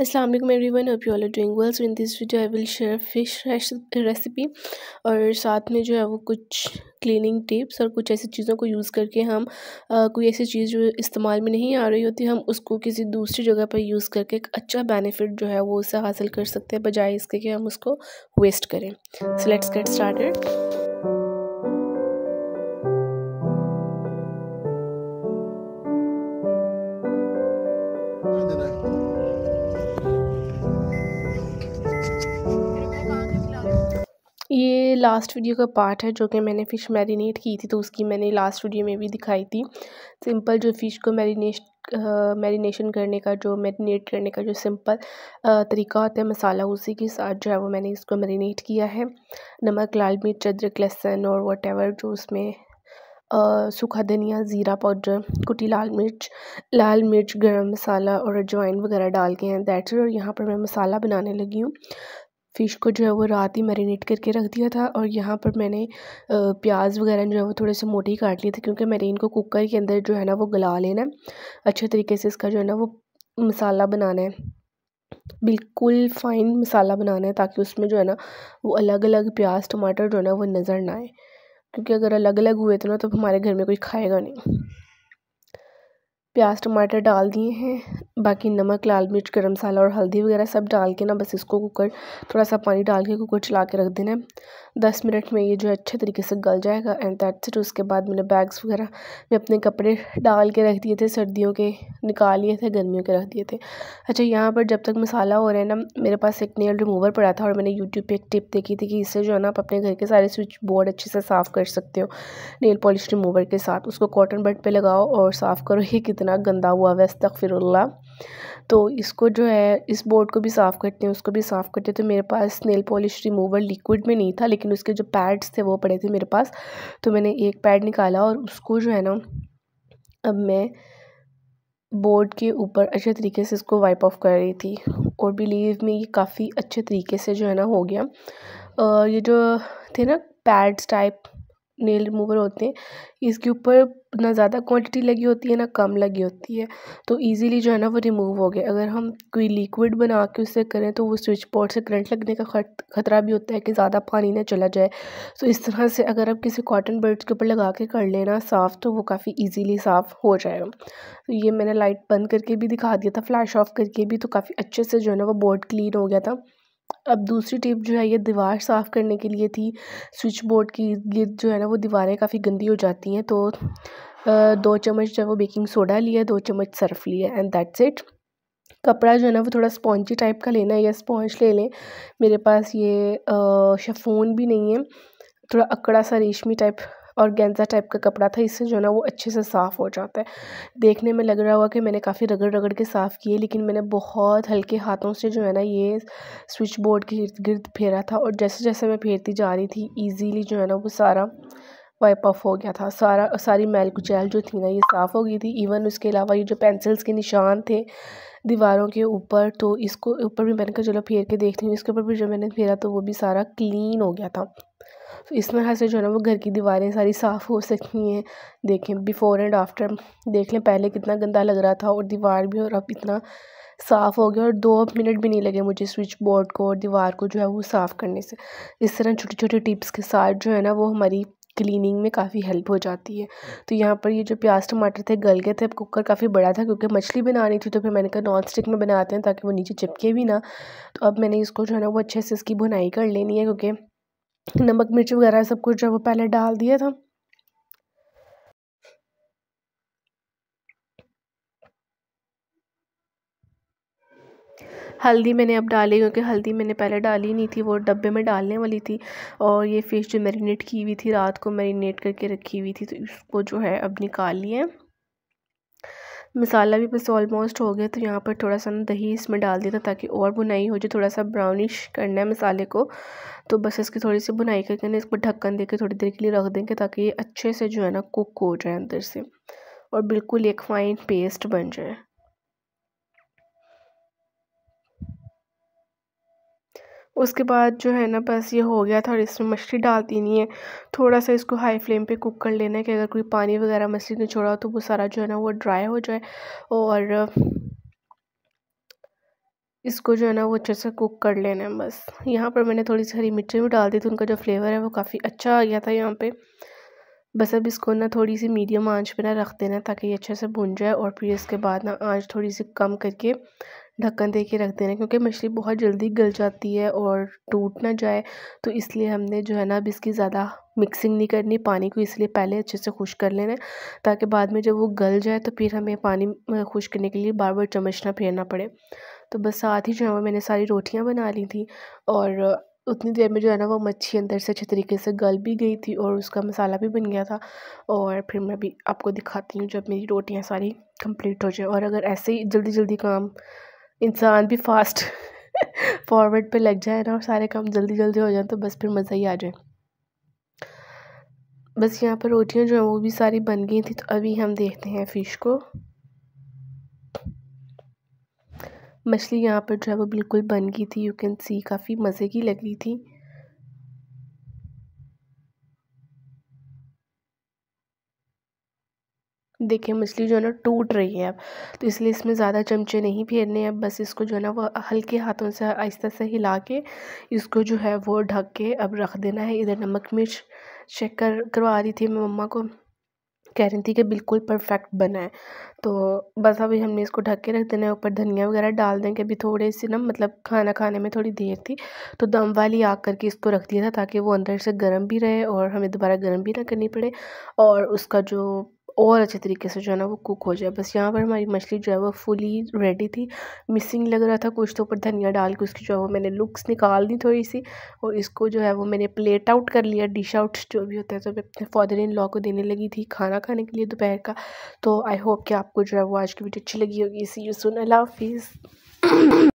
Aslam everyone you all are doing well in this video I will share fish recipe और साथ में जो है वो कुछ क्लीनिंग टिप्स और कुछ ऐसी चीज़ों को यूज़ करके हम आ, कोई ऐसी चीज़ जो इस्तेमाल में नहीं आ रही होती हम उसको किसी दूसरी जगह पर यूज़ करके एक अच्छा बेनिफिट जो है वो उसे हासिल कर सकते हैं बजाय इसके कि हम उसको वेस्ट करें so let's get started last video का पार्ट है जो कि मैंने फ़िश मैरिनेट की थी तो उसकी मैंने लास्ट वीडियो में भी दिखाई थी सिंपल जो फ़िश को मैरिनेट मैरिनेशन करने का जो मैरिनेट करने का जो सिंपल तरीका होता है मसाला उसी के साथ जो है वो मैंने इसको मैरिनेट किया है नमक लाल मिर्च अदरक लहसुन और वट जो उसमें सूखा धनिया ज़ीरा पाउडर कुटी लाल मिर्च लाल मिर्च गरम मसाला और अजवाइन वगैरह डाल के हैं दैट्स और यहाँ पर मैं मसाला बनाने लगी हूँ फ़िश को जो है वो रात ही मैरिनेट करके रख दिया था और यहाँ पर मैंने प्याज वगैरह जो है वो थोड़े से मोटे ही काट लिए थे क्योंकि मैंने इनको कुकर के अंदर जो है ना वो गला लेना अच्छे तरीके से इसका जो है ना वो मसाला बनाना है बिल्कुल फ़ाइन मसाला बनाना है ताकि उसमें जो है ना वो अलग अलग प्याज टमाटर जो है ना वो नज़र ना आए क्योंकि अगर अलग अलग हुए थे तो ना तो हमारे घर में कोई खाएगा नहीं प्याज टमाटर डाल दिए हैं बाकी नमक लाल मिर्च गरम मसाला और हल्दी वगैरह सब डाल के ना बस इसको कुकर थोड़ा सा पानी डाल के कुकर चला के रख देना है दस मिनट में ये जो है अच्छे तरीके से गल जाएगा एंड दैट सेट उसके बाद मैंने बैग्स वगैरह में अपने कपड़े डाल के रख दिए थे सर्दियों के निकाल लिए थे गर्मियों के रख दिए थे अच्छा यहाँ पर जब तक मसाला हो रहा है ना मेरे पास एक नेल रिमूवर पड़ा था और मैंने यूट्यूब पर एक टिप देखी थी कि इससे जो है ना आप अपने घर के सारे स्विच बोर्ड अच्छे से साफ़ कर सकते हो नेल पॉलिश रिमूवर के साथ उसको कॉटन बर्ड पर लगाओ और साफ़ करो ये कितना इतना गंदा हुआ हुआ है तो इसको जो है इस बोर्ड को भी साफ़ करते हैं उसको भी साफ़ करते हैं तो मेरे पास नेल पॉलिश रिमूवर लिक्विड में नहीं था लेकिन उसके जो पैड्स थे वो पड़े थे मेरे पास तो मैंने एक पैड निकाला और उसको जो है ना अब मैं बोर्ड के ऊपर अच्छे तरीके से इसको वाइप ऑफ कर रही थी और बिलीव में ये काफ़ी अच्छे तरीके से जो है ना हो गया और ये जो थे ना पैड्स टाइप नेल रिमूवर होते हैं इसके ऊपर ना ज़्यादा क्वांटिटी लगी होती है ना कम लगी होती है तो इजीली जो है ना वो रिमूव हो गया अगर हम कोई लिक्विड बना के उससे करें तो वो स्विच बोर्ड से करंट लगने का ख़तरा भी होता है कि ज़्यादा पानी ना चला जाए तो इस तरह से अगर आप किसी कॉटन बर्ड्स के ऊपर लगा के कर लेना साफ़ तो वो काफ़ी ईजीली साफ़ हो जाएगा तो ये मैंने लाइट बंद करके भी दिखा दिया था फ्लैश ऑफ करके भी तो काफ़ी अच्छे से जो है ना वो बोर्ड क्लीन हो गया था अब दूसरी टिप जो है ये दीवार साफ़ करने के लिए थी स्विच बोर्ड की गिर्द जो है ना वो दीवारें काफ़ी गंदी हो जाती हैं तो दो चम्मच जो है वो बेकिंग सोडा लिया दो चम्मच सर्फ लिया एंड दैट्स इट कपड़ा जो है ना वो थोड़ा स्पॉन्जी टाइप का लेना है या स्पॉन्ज ले लें मेरे पास ये शफून भी नहीं है थोड़ा अकड़ा सा रेशमी टाइप और गेंजा टाइप का कपड़ा था इससे जो है ना वो अच्छे से साफ़ हो जाता है देखने में लग रहा होगा कि मैंने काफ़ी रगड़ रगड़ के साफ़ किए लेकिन मैंने बहुत हल्के हाथों से जो है ना ये स्विच बोर्ड के इर्द गिर्द फेरा था और जैसे जैसे मैं फेरती जा रही थी ईजीली जो है ना वो सारा वाइप ऑफ हो गया था सारा सारी मैल कुचैल जो थी ना ये साफ़ हो गई थी इवन उसके अलावा ये जो पेंसिल्स के निशान थे दीवारों के ऊपर तो इसको ऊपर भी मैंने कहा चलो फेर के देखती हूँ इसके ऊपर भी जब मैंने फेरा तो वो भी सारा क्लीन हो गया था तो इस तरह से जो है ना वो घर की दीवारें सारी साफ़ हो सकती हैं देखें बिफ़ोर एंड आफ्टर देख लें पहले कितना गंदा लग रहा था और दीवार भी और अब इतना साफ़ हो गया और दो मिनट भी नहीं लगे मुझे स्विच बोर्ड को और दीवार को जो है वो साफ़ करने से इस तरह छोटे छोटे टिप्स के साथ जो है ना वो हमारी क्लीनिंग में काफ़ी हेल्प हो जाती है तो यहाँ पर ये जो प्याज टमाटर थे गल गए थे अब कुकर काफ़ी बड़ा था क्योंकि मछली बनानी थी तो फिर मैंने कहा नॉन स्टिक में बनाते हैं ताकि वो नीचे चिपके भी ना तो अब मैंने इसको जो है ना वो अच्छे से इसकी भुनाई कर लेनी है क्योंकि नमक मिर्च वगैरह सब कुछ जो है वो पहले डाल दिया था हल्दी मैंने अब डाली क्योंकि हल्दी मैंने पहले डाली नहीं थी वो डब्बे में डालने वाली थी और ये फ़िश जो मैरिनेट की हुई थी रात को मैरिनेट करके रखी हुई थी तो इसको जो है अब निकाल लिए मसाला भी बस ऑलमोस्ट हो गया तो यहाँ पर थोड़ा सा ना दही इसमें डाल दिया था ताकि और बुनाई हो जाए थोड़ा सा ब्राउनिश करना है मसाले को तो बस इसकी थोड़ी सी बुनाई करके ना इसको ढक्कन देके थोड़ी देर के लिए रख देंगे ताकि ये अच्छे से जो है ना कुक हो जाए अंदर से और बिल्कुल एक फ़ाइन पेस्ट बन जाए उसके बाद जो है ना बस ये हो गया था और इसमें मछली डाल देनी है थोड़ा सा इसको हाई फ्लेम पे कुक कर लेना है कि अगर कोई पानी वगैरह मछली ने छोड़ा तो वो सारा जो है ना वो ड्राई हो जाए और इसको जो है ना वो अच्छे से कुक कर लेना है बस यहाँ पर मैंने थोड़ी सी हरी मिर्ची भी डाल दी थी उनका जो फ्लेवर है वो काफ़ी अच्छा आ गया था यहाँ पर बस अब इसको ना थोड़ी सी मीडियम आंच पे ना रख देना ताकि ये अच्छे से भुन जाए और फिर इसके बाद ना आंच थोड़ी सी कम करके ढक्कन दे के रख देना क्योंकि मछली बहुत जल्दी गल जाती है और टूट ना जाए तो इसलिए हमने जो है ना अब इसकी ज़्यादा मिक्सिंग नहीं करनी पानी को इसलिए पहले अच्छे से खुश कर लेना है ताकि बाद में जब वो गल जाए तो फिर हमें पानी खुश करने के लिए बार बार चम्मच ना फेरना पड़े तो बस साथ ही जो है मैंने सारी रोटियाँ बना ली थी और उतनी देर में जो है ना वो मच्छी अंदर से अच्छे तरीके से गल भी गई थी और उसका मसाला भी बन गया था और फिर मैं भी आपको दिखाती हूँ जब मेरी रोटियाँ सारी कंप्लीट हो जाए और अगर ऐसे ही जल्दी जल्दी काम इंसान भी फास्ट फॉरवर्ड पे लग जाए ना और सारे काम जल्दी जल्दी हो जाए तो बस फिर मज़ा ही आ जाए बस यहाँ पर रोटियाँ जो हैं वो भी सारी बन गई थी तो अभी हम देखते हैं फ़िश को मछली यहाँ पर जो है वो बिल्कुल बन गई थी यू कैन सी काफ़ी मज़े की लग रही थी देखिए मछली जो है ना टूट रही है अब तो इसलिए इसमें ज़्यादा चमचे नहीं फेरने हैं बस इसको जो है ना वो हल्के हाथों से आहिस्ता से हिला के इसको जो है वो ढक के अब रख देना है इधर नमक मिर्च चेक कर करवा रही थी मैं मम्मा को कह रही थी कि बिल्कुल परफेक्ट बना है तो बस अभी हमने इसको ढक के रख देना है ऊपर धनिया वगैरह डाल देंगे अभी थोड़े से ना मतलब खाना खाने में थोड़ी देर थी तो दम वाली आग करके इसको रख दिया था ताकि वो अंदर से गर्म भी रहे और हमें दोबारा गर्म भी ना करनी पड़े और उसका जो और अच्छे तरीके से जो है ना वो कुक हो जाए बस यहाँ पर हमारी मछली जो है वो फुली रेडी थी मिसिंग लग रहा था कुछ तो ऊपर धनिया डाल के उसकी जो है वो मैंने लुक्स निकाल दी थोड़ी सी और इसको जो है वो मैंने प्लेट आउट कर लिया डिश आउट जो भी होता है तो मैं अपने फादर इन लॉ को देने लगी थी खाना खाने के लिए दोपहर का तो आई होप कि आपको जो है वो आज की वीडियो अच्छी लगी होगी इसी यू सुन अला हाफिज़